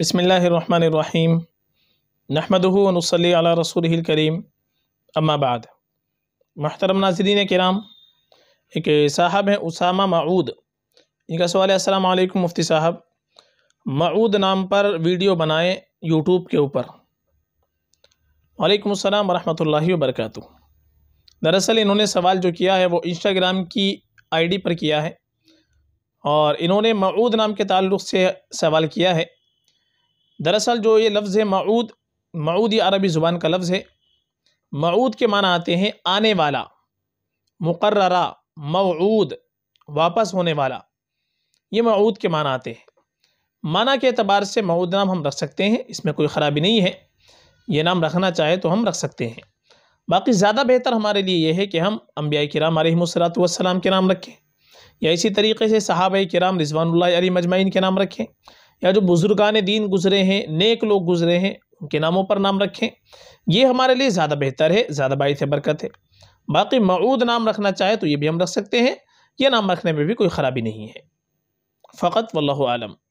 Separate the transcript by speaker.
Speaker 1: بسم اللہ الرحمن الرحیم نحمدہ و نصلی علی علیہ رسول الکریم بعد محترم ناظرین کرام ایک صاحب ہیں اسامہ معود ان کا سوال ہے السلام علیکم مفتی صاحب معود نام پر ویڈیو بنائیں یوٹیوب کے اوپر وعلیکم السلام ورحمۃ اللہ وبرکاتہ دراصل انہوں نے سوال جو کیا ہے وہ انسٹاگرام کی آئی ڈی پر کیا ہے اور انہوں نے معود نام کے تعلق سے سوال کیا ہے دراصل جو یہ لفظ ہے معود معود یہ عربی زبان کا لفظ ہے معود کے معنی آتے ہیں آنے والا مقررہ معود واپس ہونے والا یہ معود کے معنی آتے ہیں معنی کے اعتبار سے معود نام ہم رکھ سکتے ہیں اس میں کوئی خرابی نہیں ہے یہ نام رکھنا چاہے تو ہم رکھ سکتے ہیں باقی زیادہ بہتر ہمارے لیے یہ ہے کہ ہم انبیاء کرام علیہ وصرات والسلام کے نام رکھیں یا اسی طریقے سے صحابہ کرام رضوان اللہ علی مجمعین کے نام رکھیں یا جو بزرگان دین گزرے ہیں نیک لوگ گزرے ہیں ان کے ناموں پر نام رکھیں یہ ہمارے لیے زیادہ بہتر ہے زیادہ باعث برکت ہے باقی معود نام رکھنا چاہے تو یہ بھی ہم رکھ سکتے ہیں یہ نام رکھنے میں بھی کوئی خرابی نہیں ہے فقط واللہ عالم